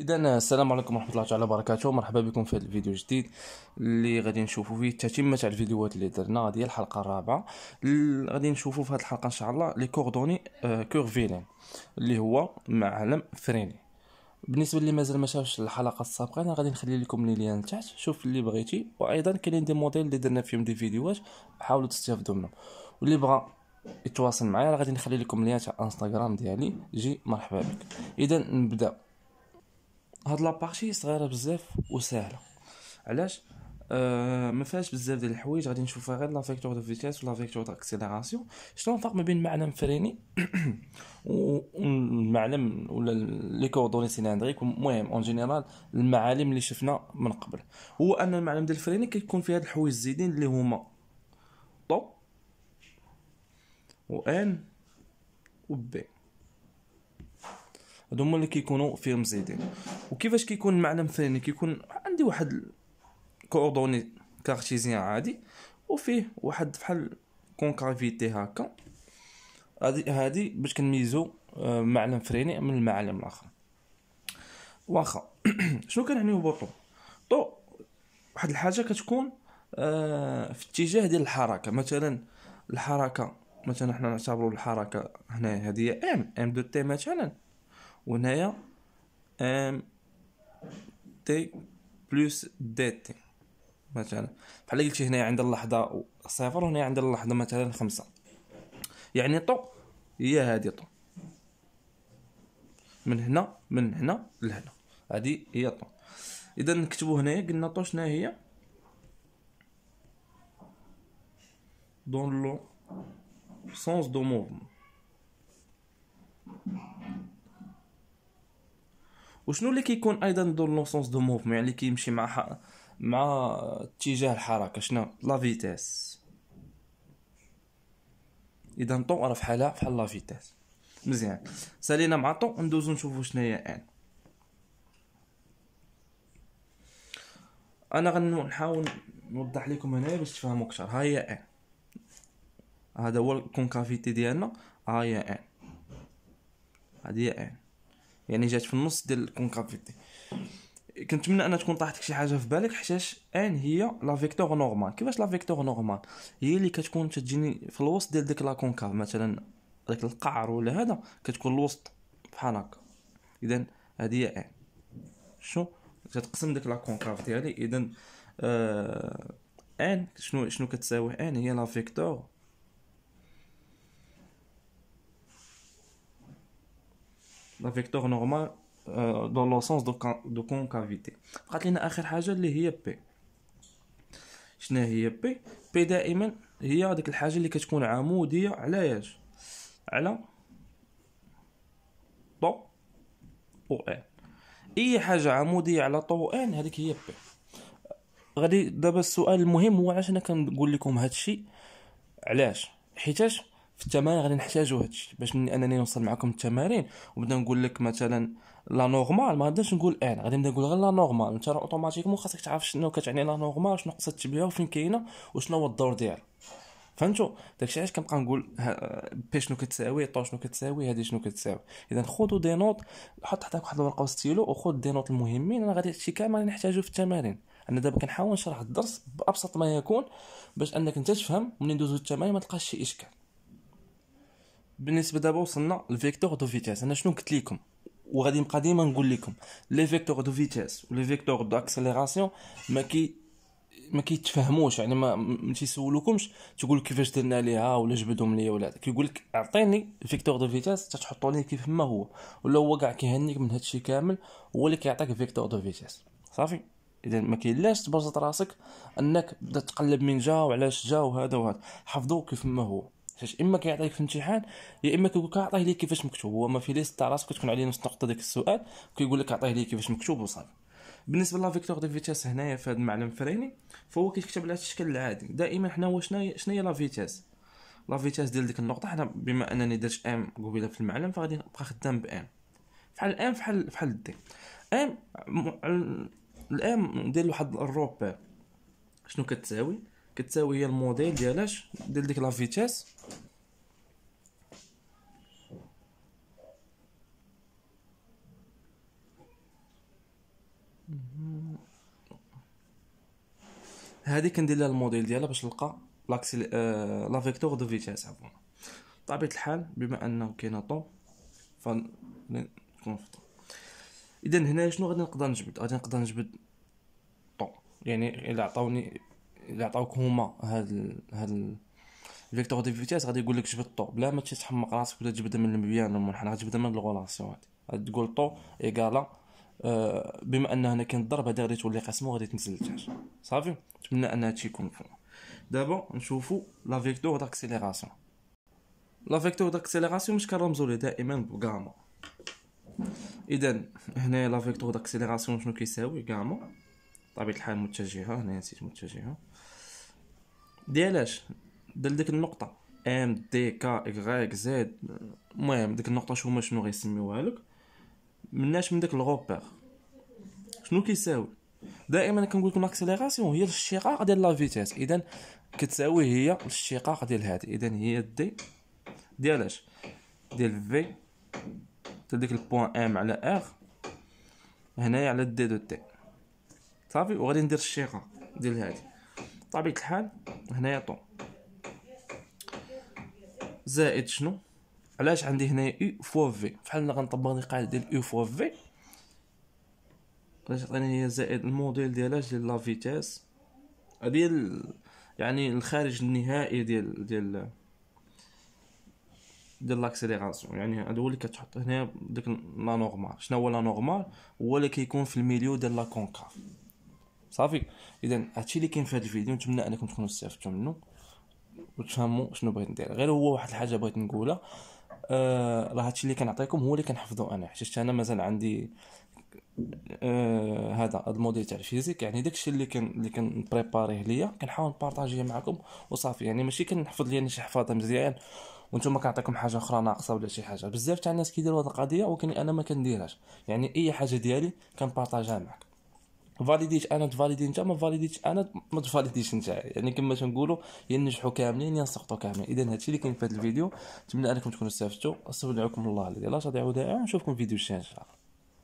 اذا السلام عليكم ورحمه الله تعالى وبركاته مرحبا بكم في هذا الفيديو الجديد اللي غادي نشوفوا فيه التتمه تاع الفيديوهات اللي درنا هذه الحلقه الرابعه غادي نشوفوا في هذه الحلقه ان شاء الله لي كوردوني آه، كور فيلين اللي هو معلم فريني بالنسبه اللي مازال ما شافش الحلقه السابقه انا غادي نخلي لكم لي ليان تحت شوف اللي بغيتي وايضا كاينين دي موديل اللي درنا فيهم دي فيديوهات حاولوا تستافدوا منهم واللي بغى يتواصل معايا غادي نخلي لكم ليان تاع انستغرام ديالي جي مرحبا بك اذا نبدا هاد لابارتي صغيره بزاف وسهله علاش أه ما فيهاش بزاف ديال الحوايج غادي نشوفها غير لا فيكتور دو فيتيس ولا فيكتور دو اكسيليراسيون شنو الفرق ما بين معلم فريني والمعلم ولا لي كوردوني سيلندريك المهم اون جينيرال المعالم اللي شفنا من قبل هو ان المعلم ديال الفريني كيكون فيه هاد الحوايج الزايدين اللي هما طو و ان و بي هادو هما اللي كيكونوا فيهم زايدين وكيفاش كيكون المعلم الثاني كيكون عندي واحد كوردوني كارتيزيان عادي وفيه واحد بحال كونكافيتي هكا هادي هادي باش كنميزو آه، معلم فريني من المعلم الاخر واخا شنو كنعنيو بطو طو واحد الحاجه كتكون آه، في اتجاه ديال الحركه مثلا الحركه مثلا حنا نعتبروا الحركه هنا هذه ام ام دو تي مثلا وهنايا ام تي بلس دي تي مثلا بحال اللي قلتي هنايا عند اللحظه صفر وهنا عند اللحظه مثلا خمسة يعني طو هي هادي طو من هنا من هنا لهنا هادي هي طو اذا نكتبو هنايا قلنا طو شنو هي دون لو سونس دو موفمون وشنو اللي كيكون ايضا دون لو سونس دو موفمون يعني كيمشي مع ح... مع اتجاه الحركه شنو لا فيتيس اذا طون راه فحالها فحال لا فيتيس مزيان سالينا مع طون ندوزو نشوفو شنو هي ان انا غنحاول نوضح لكم هنايا باش تفهموا اكثر ها هي ان هذا هو الكونكافيتي ديالنا ها هي ان هذه هي ان يعني جات في النص ديال الكونكافيتي كنتمنى ان تكون لك شي حاجه في بالك حيتاش ان هي لا فيكتور نورمال كيفاش لا فيكتور نورمال هي اللي كتكون تجيني في الوسط ديال ديك لا كونكاف مثلا داك القعر ولا هذا كتكون الوسط بحال هكا اذا هذه هي ان شو كتقسم ديك لا كونكاف ديالي اذا آه، ان شنو شنو كتساوي ان هي لا فيكتور لا فيكتور نورمال دون لو سونس دو كونكافيتي بقات لينا اخر حاجه اللي هي بي شنو هي بي بي دائما هي هذيك الحاجه اللي كتكون عموديه على علاش على طو او ان اي حاجه عموديه على طو ان هذيك هي بي غادي دابا السؤال المهم هو علاش انا كنقول لكم هادشي علاش حيتاش في التمارين غادي نحتاجو هادشي باش مني انني نوصل معكم التمارين وبدا نقول لك مثلا لا نورمال ما غاديش نقول ان غادي نبدا نقول غير لا نورمال انت راه اوتوماتيكمون خاصك تعرف شنو كتعني لا نورمال شنو قصدت بها وفين كاينه وشنو هو الدور ديالها فهمتوا داكشي علاش كنبقى نقول بي شنو كتساوي طو شنو كتساوي هادي شنو كتساوي اذا خذوا دي نوت حط حداك واحد الورقه وستيلو وخذ دي نوت المهمين انا غادي هادشي كامل نحتاجو في التمارين انا دابا كنحاول نشرح الدرس بابسط ما يكون باش انك انت تفهم ملي ندوزو التمارين ما تلقاش شي اشكال بالنسبه دابا وصلنا لفيكتور دو فيتيس انا شنو قلت لكم وغادي نبقى ديما نقول لكم لي فيكتور دو فيتيس ولي فيكتور دو اكسيليراسيون ما كي ما كيتفهموش يعني ما تيسولوكمش تقول كيفاش درنا ليها ولا جبدهم ليا ولا كيقول لك اعطيني فيكتور دو فيتاس تتحطو ليه كيف ما هو ولا هو كاع كيهنيك من هادشي كامل هو اللي كيعطيك فيكتور دو فيتاس صافي اذا ما كاينلاش تبسط راسك انك بدا تقلب من جا وعلاش جا وهذا وهذا حفظوه كيف ما هو حيت اما كيعطيك في الامتحان يا اما كيقول لك عطيه لي كيفاش مكتوب هو ما في ليست تاع راسك كتكون عليه نفس النقطه داك السؤال كيقول لك عطيه لي كيفاش مكتوب وصافي بالنسبه لا فيكتور دي فيتاس هنايا في هذا المعلم فريني فهو كيكتب على الشكل العادي دائما حنا واش شنو هي لا فيتاس لا فيتاس ديال ديك النقطه حنا بما انني درت ام قبيله في المعلم فغادي نبقى خدام بام فحال الام فحال فحال دي ام الام ندير واحد الروب شنو كتساوي كتساوي هي الموديل ديالاش ديال ديك لا فيتيس هادي كندير لها الموديل ديالها باش نلقى لاكسي آه، لا فيكتور دو فيتيس عفوا طبيعة الحال بما انه كاين طون ف اذا هنا شنو غادي نقدر نجبد غادي نقدر نجبد طون يعني الا عطاوني الا عطاوك هما هاد هاد الفيكتور دي فيتاس غادي يقول لك جبد الطو بلا ما تحمق راسك ولا تجبدها من المبيان المنحنى غتجبد من الغولاسيون هادي تقول طو ايكالا آه، بما ان هنا كاين الضرب هادي غادي تولي قسمه غادي تنزل لتحت صافي نتمنى ان هادشي يكون مفهوم دابا نشوفو لا فيكتور داكسيليراسيون لا فيكتور داكسيليراسيون مش كنرمزو ليه دائما بغاما اذا هنايا لا فيكتور داكسيليراسيون شنو كيساوي غاما طبيعه الحال متجهه هنا نسيت متجهه ديالاش ديال ديك النقطه ام دي كا اكغيك زد المهم ديك النقطه شو هما شنو غيسميوها لك مناش من داك الغوبير شنو كيساوي دائما كنقول لكم اكسيليراسيون هي الشقاق ديال لا فيتيس اذا كتساوي هي الشقاق ديال هذه اذا هي دي ديال اش ديال في ديال ديك البوان ام على ار هنايا على دي دو تي صافي وغادي ندير الشقاق ديال هذه بطبيعه الحال هنايا طون زائد شنو علاش عندي هنايا او فوا في فحالنا غنطبق لي القاعده ديال او فوا في علاش عطيني هي زائد الموديل ديالها ديال لا فيتيس ديال يعني الخارج النهائي ديال ديال ديال لاكسيليراسيون يعني هادو هو اللي كتحط هنا ديك لا نورمال شنو هو لا نورمال هو اللي كيكون في الميليو ديال لا كونكاف صافي اذا هادشي اللي كاين في هذا الفيديو نتمنى انكم تكونوا استفدتوا منه وتفهموا شنو بغيت ندير غير هو واحد الحاجه بغيت نقولها آه راه هادشي اللي كنعطيكم هو اللي كنحفظو انا حيت انا مازال عندي آه هذا الموديل تاع الفيزيك يعني داكشي اللي كان اللي كنبريباريه ليا كنحاول نبارطاجيه معكم وصافي يعني ماشي كنحفظ ليا شي حفاظه مزيان وانتم كنعطيكم حاجه اخرى ناقصه ولا شي حاجه بزاف تاع الناس كيديروا هاد القضيه ولكن انا ما كنديرهاش يعني اي حاجه ديالي كنبارطاجها معكم فاليديت انا تفاليدي انت ما فاليديتش انا ما تفاليديش انت يعني كما تنقولوا يا ننجحوا كاملين يا نسقطوا كاملين اذا هادشي اللي كاين في هذا الفيديو نتمنى انكم تكونوا استفدتوا استودعكم الله الذي لا تضيع ودائعه نشوفكم في فيديو الجاي ان شاء الله